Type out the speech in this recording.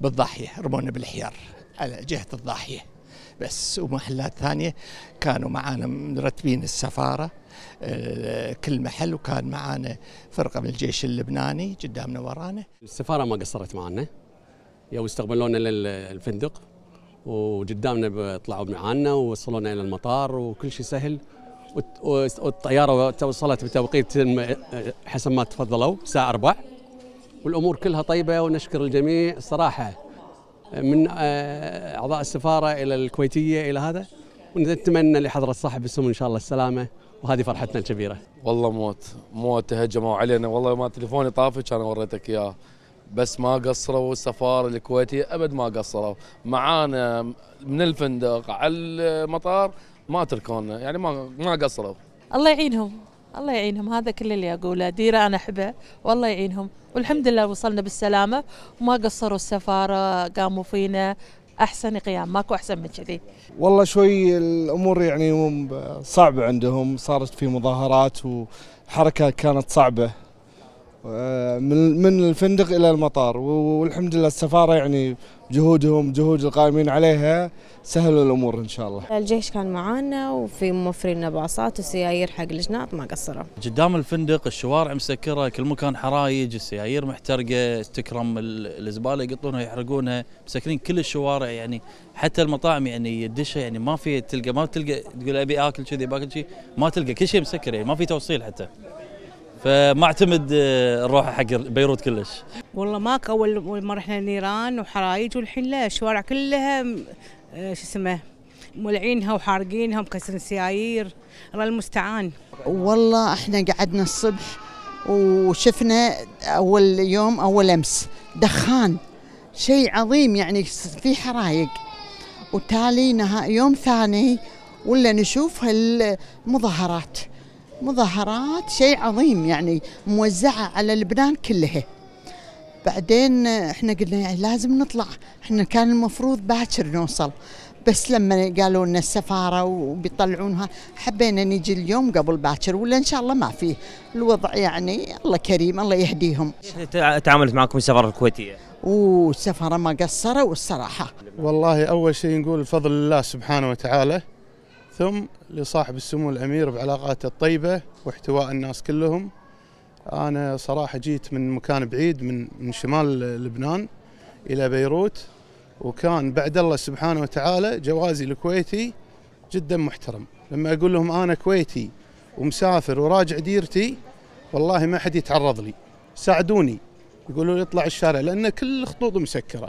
بالضاحيه رمونا بالحيار على جهه الضاحيه بس ومحلات ثانيه كانوا معانا مرتبين السفاره آه، كل محل وكان معانا فرقه من الجيش اللبناني قدامنا ورانا السفاره ما قصرت معنا يوم استقبلونا للفندق وقدامنا طلعوا معانا ووصلونا الى المطار وكل شيء سهل والطياره توصلت بتوقيت حسب ما تفضلوا الساعه 4 والامور كلها طيبه ونشكر الجميع الصراحه من آه، اعضاء السفاره الى الكويتيه الى هذا ونتمنى لحضره صاحب السمو ان شاء الله السلامه وهذه فرحتنا الكبيره. والله موت موت هجموا علينا والله ما تليفوني طافش كان وريتك اياه بس ما قصروا السفاره الكويتيه ابد ما قصروا معانا من الفندق على المطار ما تركونا يعني ما ما قصروا. الله يعينهم. الله يعينهم هذا كل اللي اقوله ديره انا احبها والله يعينهم والحمد لله وصلنا بالسلامه وما قصروا السفاره قاموا فينا احسن قيام ماكو احسن من كذي والله شوي الامور يعني صعبه عندهم صارت في مظاهرات وحركه كانت صعبه آه، من من الفندق الى المطار والحمد لله السفاره يعني جهودهم جهود القائمين عليها سهلوا الامور ان شاء الله. الجيش كان معانا وفي موفرين لنا باصات وسيايير حق الجناط ما قصروا. قدام الفندق الشوارع مسكره كل مكان حرايج السيايير محترقه تكرم الزباله يقطونها يحرقونها مسكرين كل الشوارع يعني حتى المطاعم يعني الدشه يعني ما في تلقى ما تلقى تقول ابي اكل كذي باكل شيء ما تلقى كل شيء مسكر يعني ما في توصيل حتى. فما اعتمد الروحه آه، حق بيروت كلش والله ماكو اول ما رحنا نيران وحرايج والحين لا الشوارع كلها آه، شو اسمه مولعينها وحارقينها ومكسرين سيايير الله المستعان والله احنا قعدنا الصبح وشفنا اول يوم اول امس دخان شيء عظيم يعني في حرايق وتالي يوم ثاني ولا نشوف هالمظاهرات مظاهرات شيء عظيم يعني موزعة على لبنان كلها بعدين احنا قلنا يعني لازم نطلع احنا كان المفروض باكر نوصل بس لما قالوا لنا السفاره وبيطلعونها حبينا نجي اليوم قبل باكر ولا ان شاء الله ما فيه الوضع يعني الله كريم الله يهديهم تعاملت معكم السفاره الكويتيه والسفاره ما قصروا الصراحه والله اول شيء نقول فضل الله سبحانه وتعالى ثم لصاحب السمو الأمير بعلاقاته الطيبة واحتواء الناس كلهم أنا صراحة جيت من مكان بعيد من, من شمال لبنان إلى بيروت وكان بعد الله سبحانه وتعالى جوازي الكويتي جدا محترم لما أقول لهم أنا كويتي ومسافر وراجع ديرتي والله ما حد يتعرض لي ساعدوني يقولوا لي اطلع الشارع لأن كل الخطوط مسكرة